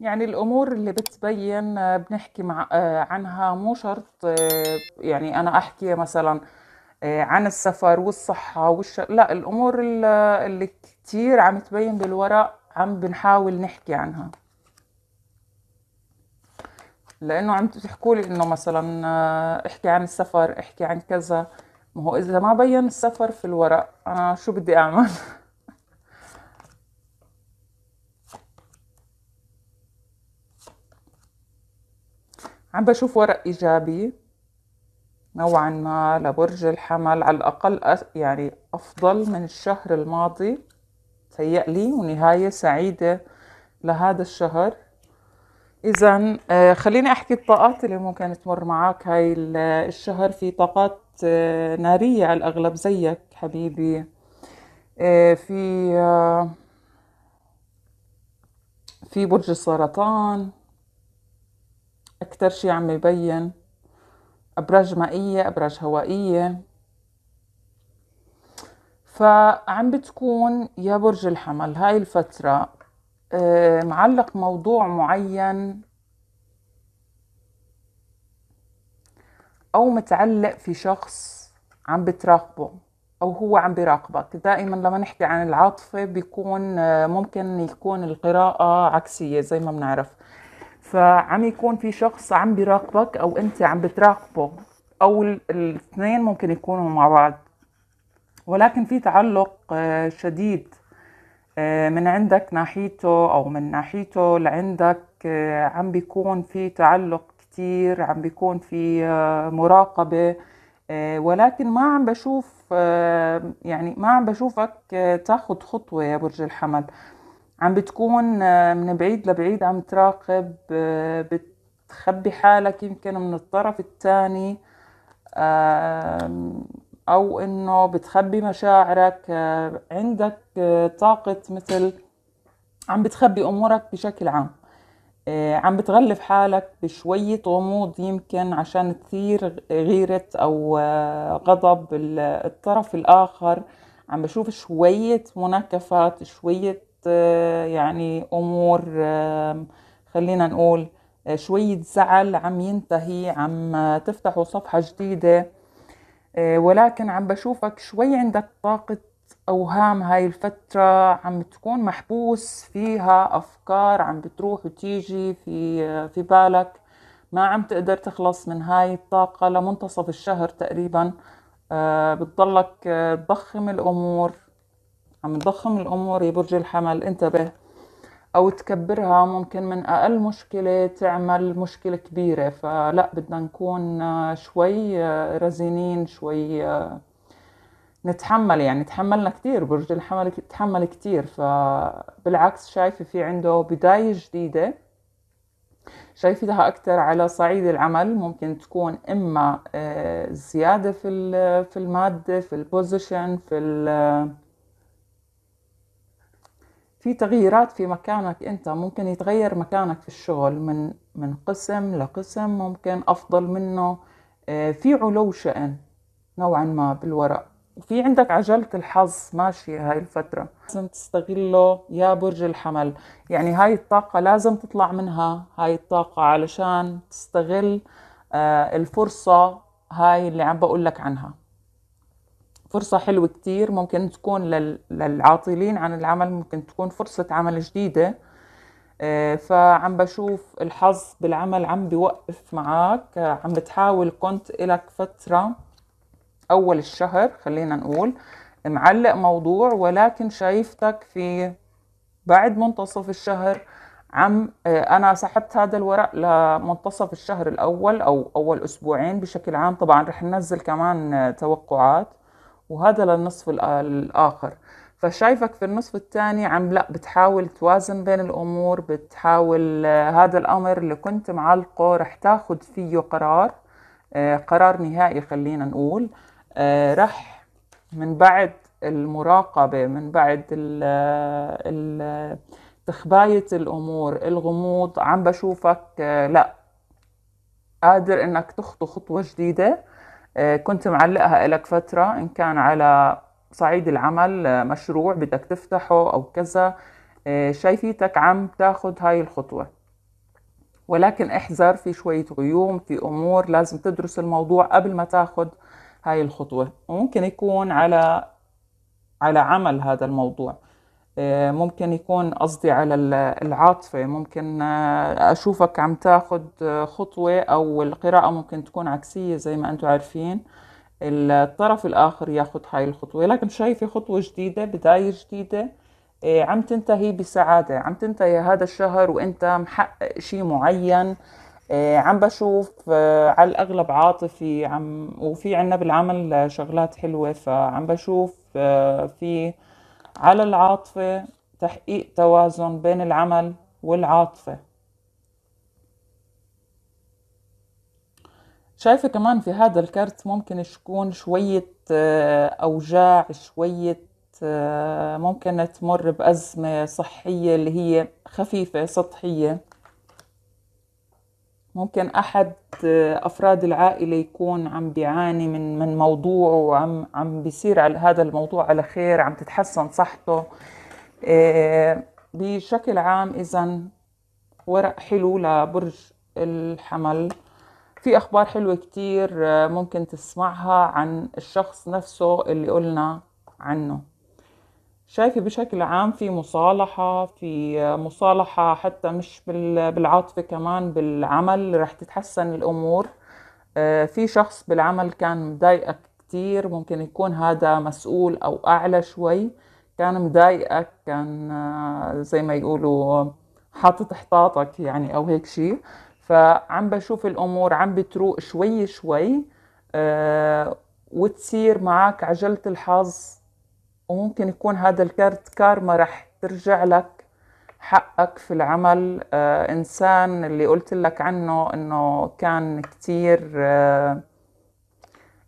يعني الأمور اللي بتبين آه، بنحكي مع آه، عنها مو شرط آه، يعني أنا أحكي مثلا عن السفر والصحة والش... لا الأمور اللي كتير عم تبين بالورق عم بنحاول نحكي عنها لأنه عم تحكوا لي إنه مثلا احكي عن السفر احكي عن كذا ما هو إذا ما بين السفر في الورق أنا شو بدي أعمل عم بشوف ورق إيجابي نوعا ما لبرج الحمل على الأقل يعني أفضل من الشهر الماضي تهيأ لي ونهاية سعيدة لهذا الشهر إذا آه، خليني أحكي الطاقات اللي ممكن تمر معك هاي الشهر في طاقات آه، نارية على الأغلب زيك حبيبي آه، في في برج السرطان أكتر شي عم يبين أبراج مائية أبراج هوائية فعم بتكون يا برج الحمل هاي الفترة آه، معلق موضوع معين أو متعلق في شخص عم بتراقبه أو هو عم بيراقبك دائما لما نحكي عن العاطفة بيكون آه، ممكن يكون القراءة عكسية زي ما بنعرف فعم يكون في شخص عم بيراقبك او انت عم بتراقبه او الاثنين ممكن يكونوا مع بعض ولكن في تعلق آه، شديد آه، من عندك ناحيته او من ناحيته لعندك آه، عم بيكون في تعلق كتير عم بيكون في مراقبة ولكن ما عم بشوف يعني ما عم بشوفك تاخد خطوة يا برج الحمل عم بتكون آه، من بعيد لبعيد عم تراقب آه، بتخبي حالك يمكن من الطرف الثاني او انه بتخبي مشاعرك آه، عندك طاقة مثل عم بتخبي امورك بشكل عام عم بتغلف حالك بشوية غموض يمكن عشان تثير غيرة او غضب الطرف الاخر عم بشوف شوية مناكفات شوية يعني امور خلينا نقول شوية زعل عم ينتهي عم تفتحوا صفحة جديدة ولكن عم بشوفك شوي عندك طاقة أوهام هاي الفترة عم تكون محبوس فيها أفكار عم بتروح وتيجي في, في بالك ما عم تقدر تخلص من هاي الطاقة لمنتصف الشهر تقريبا آه، بتضلك آه، تضخم الأمور عم تضخم الأمور يا برج الحمل انتبه أو تكبرها ممكن من أقل مشكلة تعمل مشكلة كبيرة فلا بدنا نكون آه، شوي آه، رزينين شوي آه، نتحمل يعني تحملنا كتير برج الحمل تحمل كتير فبالعكس شايفة في عنده بداية جديدة شايفتها أكثر على صعيد العمل ممكن تكون إما زيادة في المادة في البوزيشن في في تغييرات في مكانك انت ممكن يتغير مكانك في الشغل من من قسم لقسم ممكن افضل منه آه، في علو شأن نوعا ما بالورق وفي عندك عجلة الحظ ماشية هاي الفترة لازم تستغله يا برج الحمل يعني هاي الطاقة لازم تطلع منها هاي الطاقة علشان تستغل آه، الفرصة هاي اللي عم بقول لك عنها فرصة حلوة كتير ممكن تكون للعاطلين عن العمل ممكن تكون فرصة عمل جديدة آه، فعم بشوف الحظ بالعمل عم بيوقف معك آه، عم بتحاول كنت إلك فترة أول الشهر خلينا نقول معلق موضوع ولكن شايفتك في بعد منتصف الشهر عم آه، انا سحبت هذا الورق لمنتصف الشهر الاول او اول اسبوعين بشكل عام طبعا رح ننزل كمان توقعات وهذا للنصف الآخر فشايفك في النصف الثاني عم لا بتحاول توازن بين الأمور بتحاول آه، هذا الأمر اللي كنت معلقه رح تاخد فيه قرار آه، قرار نهائي خلينا نقول آه، رح من بعد المراقبة من بعد ال تخباية الأمور الغموض عم بشوفك لا قادر انك تخطو خطوة جديدة آه، كنت معلقها لك فترة إن كان على صعيد العمل آه، مشروع بدك تفتحه أو كذا آه، شايفيتك عم تاخد هاي الخطوة ولكن احذر في شوية غيوم في أمور لازم تدرس الموضوع قبل ما تاخد هاي الخطوة وممكن يكون على على عمل هذا الموضوع آه، ممكن يكون قصدي على العاطفة ممكن آه، أشوفك عم تاخد آه، خطوة أو القراءة ممكن تكون عكسية زي ما أنتم عارفين الطرف الآخر ياخد هاي الخطوة لكن شايفة خطوة جديدة بداية جديدة عم تنتهي بسعادة عم تنتهي هذا الشهر وأنت محقق شيء معين عم بشوف على الأغلب عاطفي عم وفي عنا بالعمل شغلات حلوة فعم بشوف في على العاطفة تحقيق توازن بين العمل والعاطفة شايفة كمان في هذا الكرت ممكن تكون شوية آه، أوجاع شوية آه، ممكن تمر بأزمة صحية اللي هي خفيفة سطحية ممكن احد آه، افراد العائله يكون عم بيعاني من من موضوع وعم عم بيصير على هذا الموضوع على خير عم تتحسن صحته آه، بشكل عام اذا ورق حلو لبرج الحمل في اخبار حلوه كتير آه، ممكن تسمعها عن الشخص نفسه اللي قلنا عنه شايفة بشكل عام في مصالحة في مصالحة حتى مش بالعاطفة كمان بالعمل رح تتحسن الأمور آه، في شخص بالعمل كان مضايقك كتير ممكن يكون هذا مسؤول أو أعلى شوي كان مضايقك كان آه، زي ما يقولوا حاطط احتاطك يعني أو هيك شيء فعم بشوف الأمور عم بتروق شوي شوي آه، وتصير معك عجلة الحظ وممكن يكون هذا الكارت كارما رح ترجع لك حقك في العمل آه إنسان اللي قلت لك عنه إنه كان كتير آه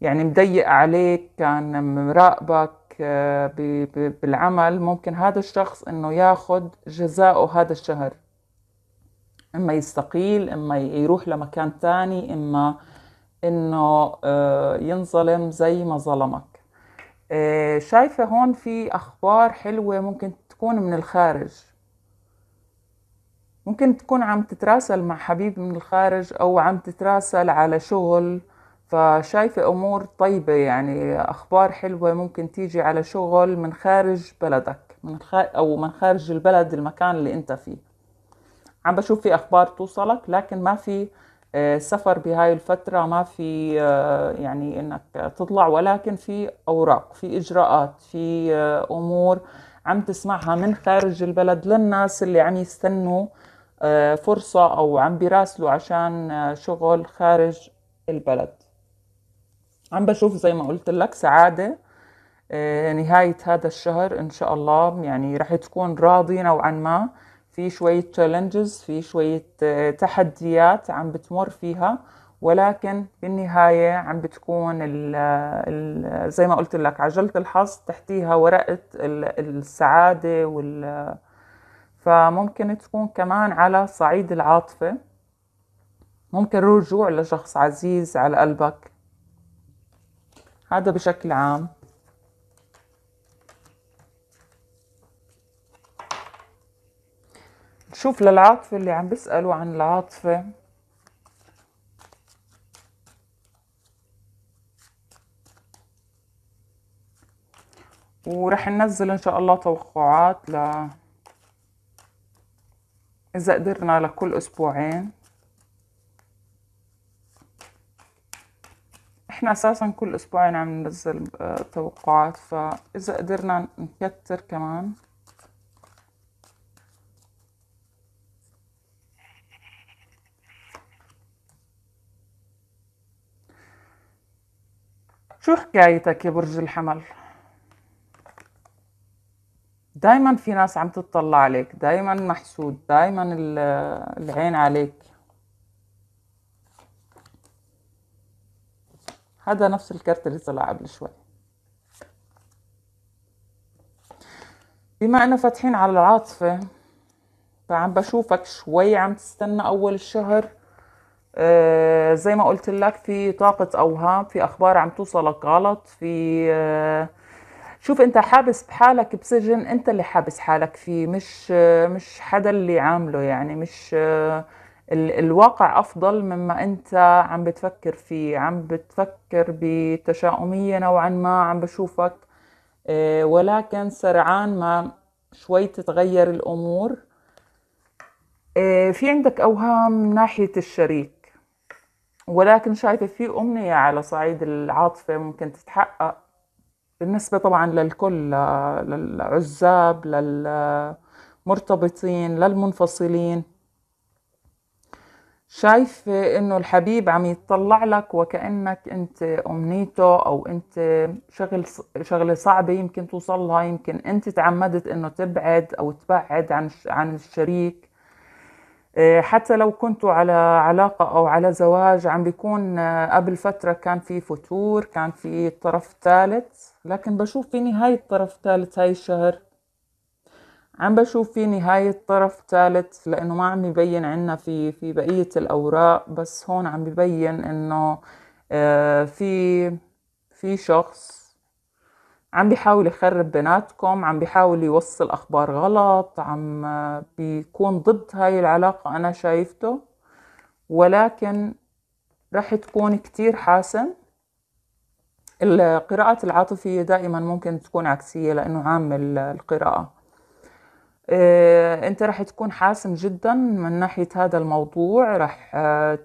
يعني مضيق عليك كان مراقبك آه بالعمل ممكن هذا الشخص إنه ياخد جزاؤه هذا الشهر إما يستقيل إما يروح لمكان تاني إما إنه آه، ينظلم زي ما ظلمك آه، شايفة هون في أخبار حلوة ممكن تكون من الخارج ممكن تكون عم تتراسل مع حبيب من الخارج أو عم تتراسل على شغل فشايفة أمور طيبة يعني أخبار حلوة ممكن تيجي على شغل من خارج بلدك من خ... أو من خارج البلد المكان اللي أنت فيه عم بشوف في أخبار توصلك لكن ما في آه، سفر بهاي الفترة ما في آه، يعني انك تطلع ولكن في اوراق في اجراءات في آه، امور عم تسمعها من خارج البلد للناس اللي عم يستنوا فرصة او عم بيراسلوا عشان شغل خارج البلد عم بشوف زي ما قلت لك سعادة نهاية هذا الشهر ان شاء الله يعني رح تكون راضي نوعا ما في شوية تشالنجز في شوية آه، تحديات عم بتمر فيها ولكن بالنهاية عم بتكون ال آه، ال آه، زي ما قلت لك عجلة الحظ تحتيها ورقة السعادة وال فممكن تكون كمان على صعيد العاطفة ممكن رجوع لشخص عزيز على قلبك هذا بشكل عام شوف للعاطفة اللي عم بيسألوا عن العاطفة ورح ننزل ان شاء الله توقعات ل اذا قدرنا لكل اسبوعين احنا اساسا كل اسبوعين عم ننزل آه، توقعات فاذا قدرنا نكتر كمان شو حكايتك يا برج الحمل دايما في ناس عم تتطلع عليك دايما محسود دايما العين عليك هذا نفس الكرت اللي طلع قبل شوي بما انه فاتحين على العاطفة فعم بشوفك شوي عم تستنى اول الشهر آه، زي ما قلت لك في طاقة أوهام في أخبار عم توصلك غلط في آه، شوف أنت حابس بحالك بسجن أنت اللي حابس حالك فيه مش آه، مش حدا اللي عامله يعني مش الواقع أفضل مما أنت عم بتفكر فيه عم بتفكر بتشاؤمية نوعا ما عم بشوفك ولكن سرعان ما شوي تتغير الأمور في عندك أوهام من ناحية الشريك ولكن شايفة في أمنية على صعيد العاطفة ممكن تتحقق بالنسبة طبعا للكل للعزاب للمرتبطين للمنفصلين شايفة إنه الحبيب عم يتطلع لك وكأنك أنت أمنيته أو أنت شغل شغلة صعبة يمكن توصلها يمكن أنت تعمدت إنه تبعد أو تبعد عن عن الشريك إيه، حتى لو كنتوا على علاقة أو على زواج عم بيكون آه، قبل فترة كان في فتور كان في طرف ثالث لكن بشوف في نهاية طرف ثالث هاي الشهر عم بشوف في نهاية طرف ثالث لأنه ما عم يبين عنا في في بقية الأوراق بس هون عم ببين إنه آه، في في شخص عم بيحاول يخرب بيناتكم عم بيحاول يوصل أخبار غلط عم بيكون ضد هاي العلاقة أنا شايفته ولكن رح تكون كتير حاسم القراءات العاطفية دائما ممكن تكون عكسية لأنه عامل القراءة آه، أنت رح تكون حاسم جدا من ناحية هذا الموضوع رح آه،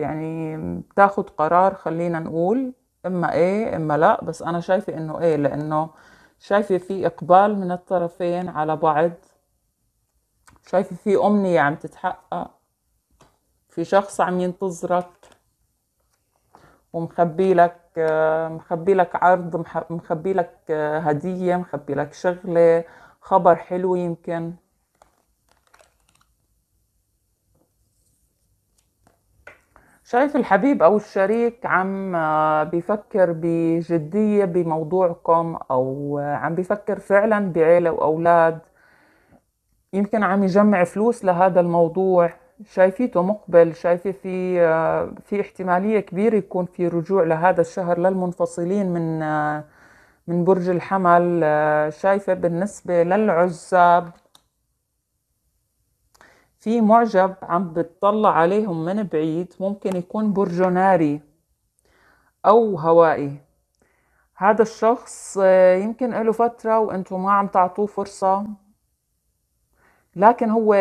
يعني تاخد قرار خلينا نقول اما ايه اما لا بس انا شايفة انه ايه لانه شايفة في اقبال من الطرفين على بعض شايفة في امنية عم تتحقق في شخص عم ينتظرك ومخبي لك آه، مخبي لك عرض مخبي لك آه، هدية مخبي لك شغلة خبر حلو يمكن شايف الحبيب أو الشريك عم آه، بيفكر بجدية بموضوعكم أو آه، عم بيفكر فعلا بعيلة وأولاد يمكن عم يجمع فلوس لهذا الموضوع شايفيته مقبل شايفة في آه، في احتمالية كبيرة يكون في رجوع لهذا الشهر للمنفصلين من من برج الحمل شايفة بالنسبة للعزاب في معجب عم بتطلع عليهم من بعيد ممكن يكون برج ناري أو هوائي هذا الشخص آه، يمكن له فترة وانتم ما عم تعطوه فرصة لكن هو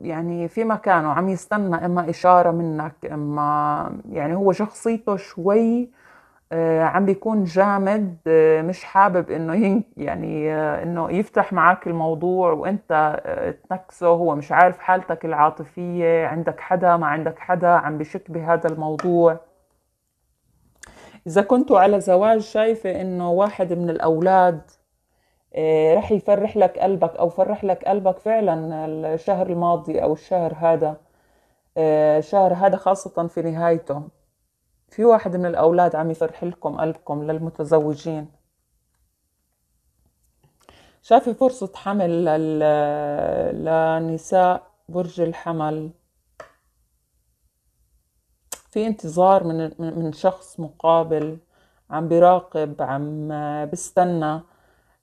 يعني في مكانه عم يستنى اما اشاره منك اما يعني هو شخصيته شوي آه، عم بيكون جامد آه، مش حابب انه يعني آه، انه يفتح معك الموضوع وانت تنكسه هو مش عارف حالتك العاطفية عندك حدا ما عندك حدا عم بشك بهذا الموضوع اذا كنتوا على زواج شايفة انه واحد من الاولاد رح يفرح لك قلبك او فرح لك قلبك فعلا الشهر الماضي او الشهر هذا الشهر هذا خاصة في نهايته في واحد من الأولاد عم يفرح لكم قلبكم للمتزوجين شافي فرصة حمل لل... لنساء برج الحمل في انتظار من من شخص مقابل عم بيراقب عم بستنى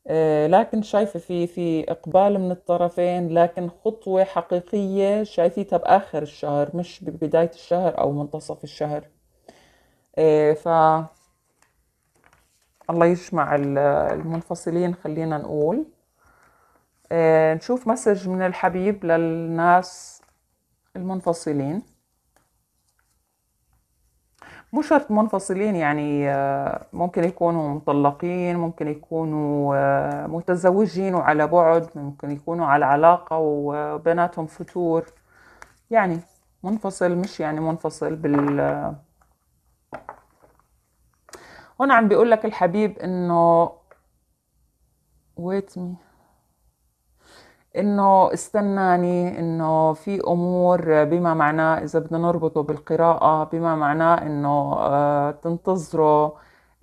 آه، لكن شايفه في في اقبال من الطرفين لكن خطوه حقيقيه شايفيتها باخر الشهر مش ببدايه الشهر او منتصف الشهر إيه، ف الله يجمع المنفصلين خلينا نقول إيه، نشوف مسج من الحبيب للناس المنفصلين مو شرط منفصلين يعني آه، ممكن يكونوا مطلقين ممكن يكونوا آه، متزوجين وعلى بعد ممكن يكونوا على علاقة وبيناتهم فتور يعني منفصل مش يعني منفصل بال هنا عم بيقول لك الحبيب انه ويت مي انه استناني انه في امور بما معناه اذا بدنا نربطه بالقراءه بما معناه انه آه، تنتظره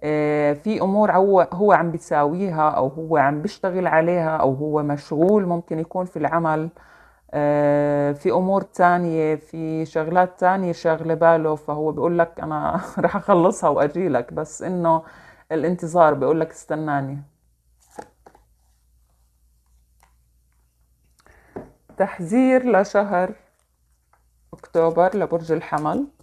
آه، في امور هو هو عم بيساويها او هو عم بيشتغل عليها او هو مشغول ممكن يكون في العمل آه، في امور تانية في شغلات تانية شاغله باله فهو بيقول لك انا رح اخلصها واجي لك بس انه الانتظار بيقول لك استناني تحذير لشهر اكتوبر لبرج الحمل